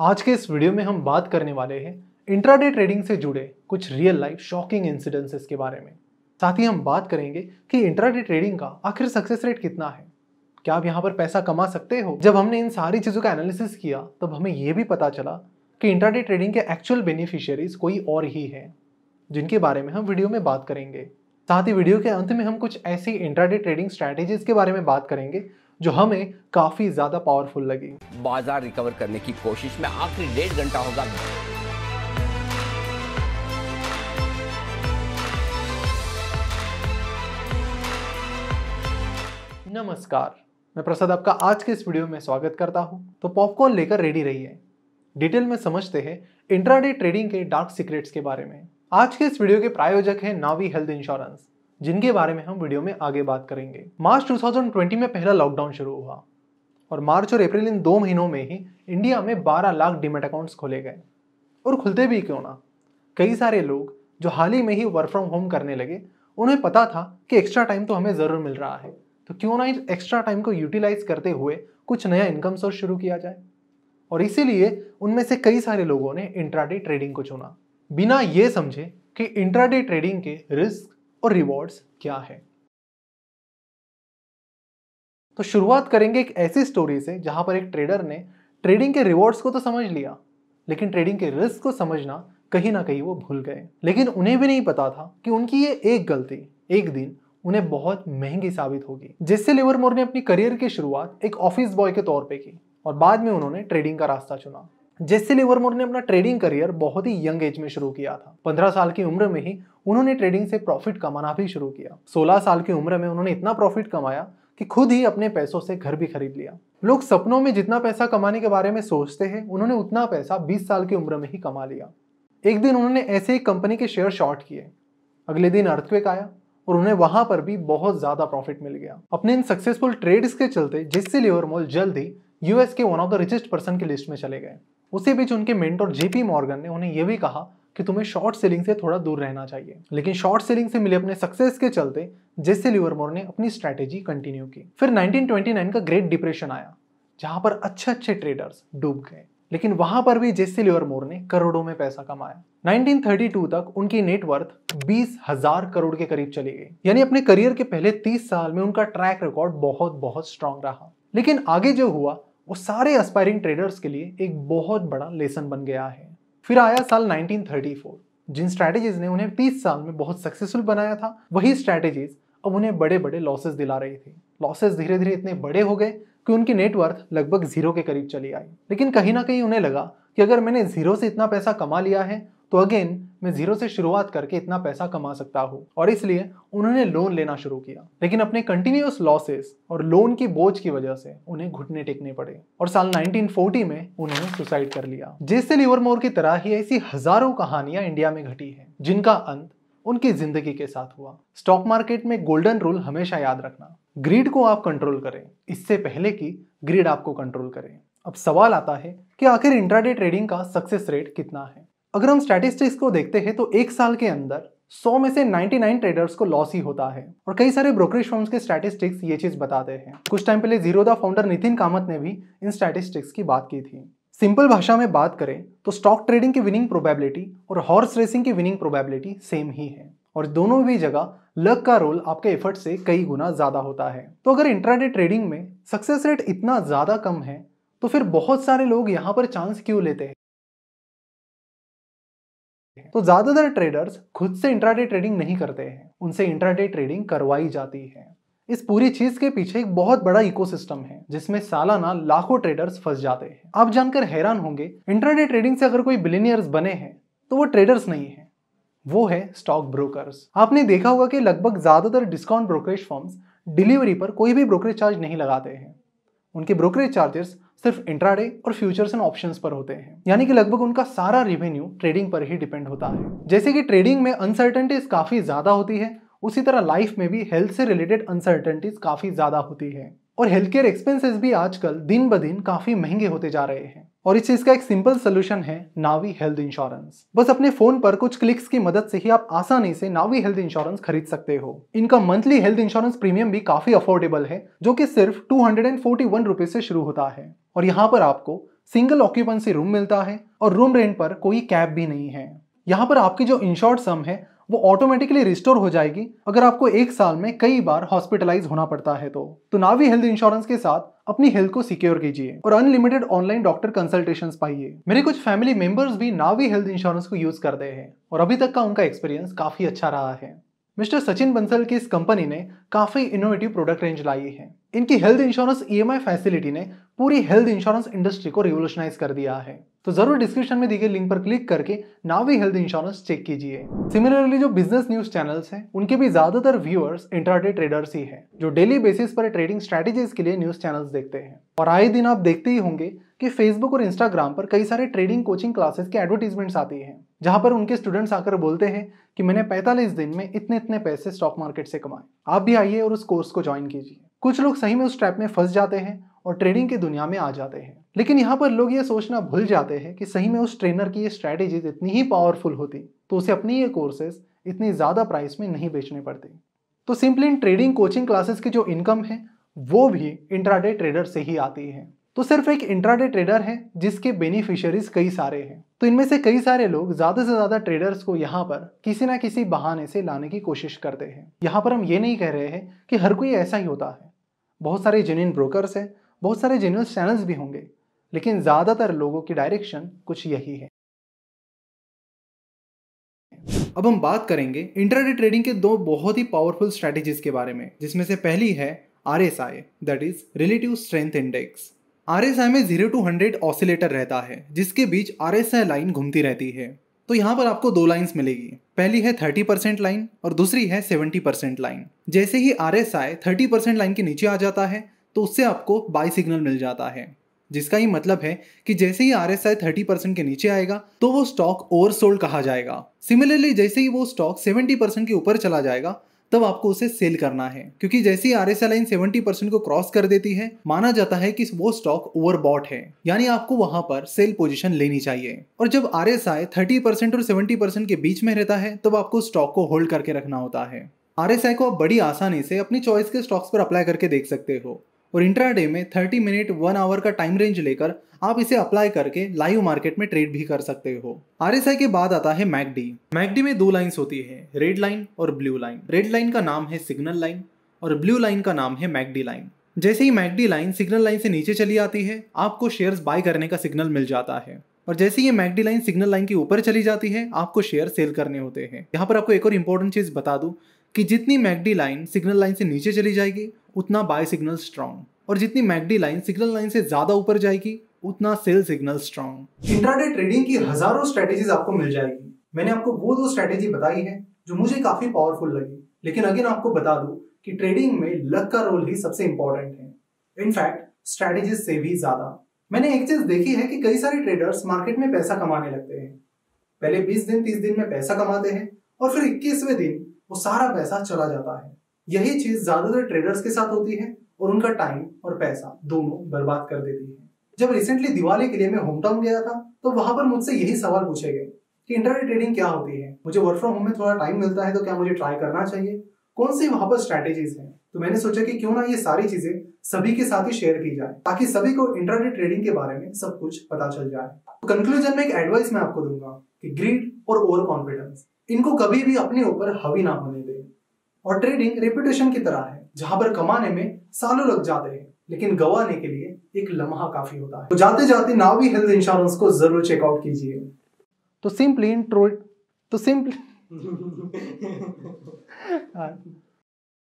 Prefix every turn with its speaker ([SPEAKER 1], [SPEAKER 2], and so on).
[SPEAKER 1] आज के इस वीडियो में हम बात करने वाले हैं इंट्राडे ट्रेडिंग से जुड़े कुछ रियल लाइफ शॉकिंग इंसिडेंसेस के बारे में साथ ही हम बात करेंगे कि इंट्राडे ट्रेडिंग का आखिर सक्सेस रेट कितना है क्या आप यहाँ पर पैसा कमा सकते हो जब हमने इन सारी चीज़ों का एनालिसिस किया तब हमें यह भी पता चला कि इंट्राडे ट्रेडिंग के एक्चुअल बेनिफिशियरीज कोई और ही हैं जिनके बारे में हम वीडियो में बात करेंगे साथ ही वीडियो के अंत में हम कुछ ऐसी इंट्राडे ट्रेडिंग स्ट्रैटेजीज के बारे में बात करेंगे जो हमें काफ़ी ज़्यादा पावरफुल लगी बाजार रिकवर करने की कोशिश में आखिरी डेढ़ घंटा होगा नमस्कार मैं प्रसाद आपका आज के इस वीडियो में स्वागत करता हूं तो पॉपकॉर्न लेकर रेडी रहिए डिटेल में समझते हैं इंट्राडे ट्रेडिंग के डार्क सीक्रेट्स के बारे में आज के इस वीडियो के प्रायोजक हैं नावी हेल्थ इंश्योरेंस जिनके बारे में हम वीडियो में आगे बात करेंगे मार्च 2020 में पहला लॉकडाउन शुरू हुआ और मार्च और अप्रैल इन दो महीनों में ही इंडिया में 12 लाख डीमेट अकाउंट्स खोले गए और खुलते भी क्यों ना कई सारे लोग जो हाल ही में ही वर्क फ्रॉम होम करने लगे उन्हें पता था कि एक्स्ट्रा टाइम तो हमें ज़रूर मिल रहा है तो क्यों ना इस एक्स्ट्रा टाइम को यूटिलाइज करते हुए कुछ नया इनकम सोर्स शुरू किया जाए और इसीलिए उनमें से कई सारे लोगों ने इंट्राडे ट्रेडिंग को चुना बिना ये समझे कि इंट्राडे ट्रेडिंग के रिस्क और रिवॉर्ड्स क्या है तो शुरुआत करेंगे एक ऐसी स्टोरी से जहां पर एक ट्रेडर ने ट्रेडिंग के रिवॉर्ड्स को तो समझ लिया लेकिन ट्रेडिंग के रिस्क को समझना कहीं ना कहीं वो भूल गए लेकिन उन्हें भी नहीं पता था कि उनकी ये एक गलती एक दिन उन्हें बहुत महंगी साबित होगी जिससे लिवरमोर ने अपनी करियर की शुरुआत एक ऑफिस बॉय के तौर पे की और बाद में उन्होंने ट्रेडिंग का रास्ता चुना जेसी लिवरमोर ने अपना ट्रेडिंग करियर बहुत ही यंग एज में शुरू किया था 15 साल की उम्र में ही उन्होंने ट्रेडिंग से प्रॉफिट कमाना भी शुरू किया 16 साल की उम्र में उन्होंने इतना प्रॉफिट कमाया कि खुद ही अपने पैसों से घर भी खरीद लिया लोग सपनों में जितना पैसा कमाने के बारे में सोचते हैं उन्होंने उतना पैसा 20 साल की उम्र में ही कमा लिया एक दिन उन्होंने ऐसे ही कंपनी के शेयर शॉर्ट किए अगले दिन अर्थक्वेक आया और उन्हें वहां पर भी बहुत ज्यादा प्रॉफिट मिल गया अपने इन सक्सेसफुल ट्रेड्स के चलते जिससे लिवरमोल जल्द ही यूएस के one of the richest person की लिस्ट में चले गए उसी बीच उनके मेंटर जेपी मॉर्गन ने उन्हें यह भी कहा कि तुम्हें शॉर्ट सेलिंग से थोड़ा दूर रहना चाहिए लेकिन शॉर्ट सेलिंग से मिले अपने सक्सेस के चलते जेसे लिवरमोर ने अपनी स्ट्रैटेजी कंटिन्यू की फिर 1929 का ग्रेट डिप्रेशन आया जहां पर अच्छे अच्छे ट्रेडर्स डूब गए लेकिन वहां पर भी जेसे लिवरमोर ने करोड़ों में पैसा कमाया 1932 तक उनकी नेटवर्थ बीस हजार करोड़ के करीब चली गई यानी अपने करियर के पहले 30 साल में उनका ट्रैक रिकॉर्ड बहुत बहुत स्ट्रांग रहा लेकिन आगे जो हुआ वो सारे एस्पायरिंग ट्रेडर्स के लिए एक बहुत बड़ा लेसन बन गया है फिर आया साल 1934 जिन स्ट्रैटेजीज ने उन्हें 30 साल में बहुत सक्सेसफुल बनाया था वही स्ट्रैटेजीज अब उन्हें बड़े बड़े लॉसेस दिला रही थी लॉसेस धीरे धीरे इतने बड़े हो गए कि उनकी नेटवर्थ लगभग जीरो के करीब चली आई लेकिन कहीं ना कहीं उन्हें लगा कि अगर मैंने जीरो से इतना पैसा कमा लिया है तो अगेन मैं जीरो से शुरुआत करके इतना पैसा कमा सकता हूँ और इसलिए उन्होंने लोन लेना शुरू किया लेकिन अपने कंटिन्यूस लॉसेस और लोन की बोझ की वजह से उन्हें घुटने टेकने पड़े और साल 1940 में उन्होंने सुसाइड कर लिया लिवर लिवरमोर की तरह ही ऐसी हजारों कहानियां इंडिया में घटी है जिनका अंत उनकी जिंदगी के साथ हुआ स्टॉक मार्केट में गोल्डन रूल हमेशा याद रखना ग्रीड को आप कंट्रोल करें इससे पहले कि ग्रीड आपको कंट्रोल करें अब सवाल आता है कि आखिर इंट्राडे ट्रेडिंग का सक्सेस रेट कितना है अगर हम स्टैटिस्टिक्स को देखते हैं तो एक साल के अंदर 100 में से 99 ट्रेडर्स को लॉस ही होता है और कई सारे ब्रोकरेज फॉर्म्स के स्टैटिस्टिक्स ये चीज बताते हैं कुछ टाइम पहले जीरो फाउंडर नितिन कामत ने भी इन स्टैटिस्टिक्स की बात की थी सिंपल भाषा में बात करें तो स्टॉक ट्रेडिंग की विनिंग प्रोबेबिलिटी और हॉर्स रेसिंग की विनिंग प्रोबेबिलिटी सेम ही है और दोनों भी जगह लक का रोल आपके एफर्ट से कई गुना ज़्यादा होता है तो अगर इंट्राडे ट्रेडिंग में सक्सेस रेट इतना ज़्यादा कम है तो फिर बहुत सारे लोग यहाँ पर चांस क्यों लेते हैं तो ज़्यादातर ट्रेडर्स खुद से इंट्राडे ट्रेडिंग नहीं करते हैं उनसे इंट्राडे ट्रेडिंग करवाई जाती है इस पूरी चीज के पीछे एक बहुत बड़ा इकोसिस्टम है जिसमें सालाना लाखों ट्रेडर्स फंस जाते हैं आप जानकर हैरान होंगे इंटरनेट ट्रेडिंग से अगर कोई बिलीनियर्स बने हैं तो वो ट्रेडर्स नहीं है वो है स्टॉक ब्रोकर्स आपने देखा होगा कि लगभग ज्यादातर डिस्काउंट ब्रोकरेज फॉर्म्स डिलीवरी पर कोई भी ब्रोकरेज चार्ज नहीं लगाते हैं उनके ब्रोकरेज चार्जेस सिर्फ इंट्राडे और फ्यूचर्स एंड ऑप्शंस पर होते हैं यानी कि लगभग उनका सारा रेवेन्यू ट्रेडिंग पर ही डिपेंड होता है जैसे कि ट्रेडिंग में अनसर्टेंटीज काफ़ी ज़्यादा होती है उसी तरह लाइफ में भी हेल्थ से रिलेटेड अनसर्टेंटीज काफ़ी ज़्यादा होती है और हेल्थ केयर एक्सपेंसेस भी आजकल दिन ब दिन काफ़ी महंगे होते जा रहे हैं और इस चीज का एक सिंपल सोल्यूशन है नावी हेल्थ इंश्योरेंस बस अपने फोन पर कुछ क्लिक्स की मदद से ही आप आसानी से नावी हेल्थ इंश्योरेंस खरीद सकते हो इनका मंथली हेल्थ इंश्योरेंस प्रीमियम भी काफी अफोर्डेबल है जो कि सिर्फ टू हंड्रेड से शुरू होता है और यहाँ पर आपको सिंगल ऑक्यूपेंसी रूम मिलता है और रूम रेंट पर कोई कैब भी नहीं है यहाँ पर आपकी जो इंश्योर्ड सम है वो ऑटोमेटिकली रिस्टोर हो जाएगी अगर आपको एक साल में कई बार हॉस्पिटलाइज होना पड़ता है तो तो नावी हेल्थ इंश्योरेंस के साथ अपनी हेल्थ को सिक्योर कीजिए और अनलिमिटेड ऑनलाइन डॉक्टर कंसल्टेशन पाइए मेरे कुछ फैमिली मेंबर्स भी नावी हेल्थ इंश्योरेंस को यूज करते हैं और अभी तक का उनका एक्सपीरियंस काफी अच्छा रहा है मिस्टर सचिन बंसल की इस कंपनी ने काफी इनोवेटिव प्रोडक्ट रेंज लाई है इनकी हेल्थ इंश्योरेंस ईएमआई फैसिलिटी ने पूरी हेल्थ इंश्योरेंस इंडस्ट्री को रिवोल्यूशनाइज कर दिया है तो जरूर डिस्क्रिप्शन में दी गई लिंक पर क्लिक करके नावी हेल्थ इंश्योरेंस चेक कीजिए सिमिलरली जो बिजनेस न्यूज चैनल्स हैं उनके भी ज्यादातर व्यूअर्स इंटरडे ट्रेडर्स ही हैं जो डेली बेसिस पर ट्रेडिंग स्ट्रैटेजीज के लिए न्यूज चैनल्स देखते हैं और आए दिन आप देखते ही होंगे कि फेसबुक और इंस्टाग्राम पर कई सारे ट्रेडिंग कोचिंग क्लासेस के एडवर्टीजमेंट्स आती हैं जहां पर उनके स्टूडेंट्स आकर बोलते हैं कि मैंने 45 दिन में इतने इतने पैसे स्टॉक मार्केट से कमाए आप भी आइए और उस कोर्स को ज्वाइन कीजिए कुछ लोग सही में उस ट्रैप में फंस जाते हैं और ट्रेडिंग की दुनिया में आ जाते हैं लेकिन यहाँ पर लोग ये सोचना भूल जाते हैं कि सही में उस ट्रेनर की ये स्ट्रैटेजीज इतनी ही पावरफुल होती तो उसे अपनी ये कोर्सेज इतनी ज़्यादा प्राइस में नहीं बेचने पड़ते तो सिंपली इन ट्रेडिंग कोचिंग क्लासेस की जो इनकम है वो भी इंट्राडे ट्रेडर से ही आती है तो सिर्फ एक इंट्राडे ट्रेडर है जिसके बेनिफिशियरीज कई सारे हैं तो इनमें से कई सारे लोग ज़्यादा से ज़्यादा ट्रेडर्स को यहाँ पर किसी ना किसी बहाने से लाने की कोशिश करते हैं यहाँ पर हम ये नहीं कह रहे हैं कि हर कोई ऐसा ही होता है बहुत सारे जेन्यन ब्रोकर्स हैं बहुत सारे जेन्यन चैनल्स भी होंगे लेकिन ज़्यादातर लोगों की डायरेक्शन कुछ यही है अब हम बात करेंगे इंटरनेट ट्रेडिंग के दो बहुत ही पावरफुल स्ट्रैटेजीज के बारे में जिसमें से पहली है R S I that is relative strength index R S I में जीरो टू हंड्रेड ऑसिलेटर रहता है जिसके बीच आर एस आई लाइन घूमती रहती है तो यहाँ पर आपको दो लाइन्स मिलेगी पहली है थर्टी परसेंट लाइन और दूसरी है सेवेंटी परसेंट लाइन जैसे ही R S I thirty percent line के नीचे आ जाता है तो उससे आपको बाई सिग्नल मिल जाता है जिसका ये मतलब है कि जैसे ही R S I thirty percent के नीचे आएगा तो वो स्टॉक ओवर सोल्ड कहा जाएगा सिमिलरली जैसे ही वो स्टॉक सेवेंटी परसेंट के ऊपर चला जाएगा तब आपको उसे सेल करना है क्योंकि जैसे ही R S I line seventy percent को क्रॉस कर देती है माना जाता है कि वो स्टॉक ओवरबॉट है यानी आपको वहां पर सेल पोजीशन लेनी चाहिए और जब R S I thirty percent और सेवेंटी परसेंट के बीच में रहता है तब आपको स्टॉक को होल्ड करके रखना होता है आर को आप बड़ी आसानी से अपनी चॉइस के स्टॉक्स पर अप्लाई करके देख सकते हो और इंट्राडे में 30 मिनट वन आवर का टाइम रेंज लेकर आप इसे अप्लाई करके लाइव मार्केट में ट्रेड भी कर सकते हो आर के बाद आता है मैकडी मैकडी में दो लाइन्स होती है रेड लाइन और ब्लू लाइन रेड लाइन का नाम है सिग्नल लाइन और ब्लू लाइन का नाम है मैकडी लाइन जैसे ही मैकडी लाइन सिग्नल लाइन से नीचे चली आती है आपको शेयर्स बाय करने का सिग्नल मिल जाता है और जैसे ही ये मैकडी लाइन सिग्नल लाइन के ऊपर चली जाती है आपको शेयर सेल करने होते हैं यहाँ पर आपको एक और इम्पोर्टेंट चीज़ बता दूँ कि जितनी मैगडी लाइन सिग्नल लाइन से नीचे चली जाएगी उतना बाय सिग्नल स्ट्रांग और जितनी मैगडी लाइन सिग्नल लाइन से ज़्यादा ऊपर जाएगी उतना sell signal strong intraday trading की हजारों स्ट्रेटेजीज आपको मिल जाएगी मैंने आपको वो दो स्ट्रेटेजी बताई है जो मुझे काफी पावरफुल लगी लेकिन अगेन आपको बता दू कि ट्रेडिंग में लक का रोल ही सबसे इंपॉर्टेंट है इनफैक्ट स्ट्रेटेजी से भी ज्यादा मैंने एक चीज देखी है कि कई सारे ट्रेडर्स मार्केट में पैसा कमाने लगते हैं पहले 20 दिन 30 दिन में पैसा कमाते हैं और फिर 21वें दिन वो सारा पैसा चला जाता है यही चीज ज्यादातर ट्रेडर्स के साथ होती है और उनका टाइम और पैसा दोनों बर्बाद कर देती है जब रिसेंटली दिवाली के लिए मैं होम टाउन गया था तो वहां पर मुझसे यही सवाल पूछे गए कि इंटरनेट ट्रेडिंग क्या होती है मुझे वर्क फ्रॉम होम में थोड़ा टाइम मिलता है तो क्या मुझे ट्राई करना चाहिए कौन सी वहां पर स्ट्रेटेजीज है तो मैंने सोचा कि क्यों ना ये सारी चीजें सभी के साथ ही शेयर की जाए ताकि सभी को इंटरनेट ट्रेडिंग के बारे में सब कुछ पता चल जाए तो कंक्लूजन में एक एडवाइस मैं आपको दूंगा कि ग्रीड और ओवर कॉन्फिडेंस इनको कभी भी अपने ऊपर हावी ना होने दें और ट्रेडिंग रेपुटेशन की तरह है जहां पर कमाने में सालों लग जाते हैं लेकिन गंवाने के लिए एक लम्हा काफी होता है तो जाते जाते नावी हेल्थ इंश्योरेंस को जरूर चेकआउट कीजिए तो सिंपली तो सिंपली हाँ।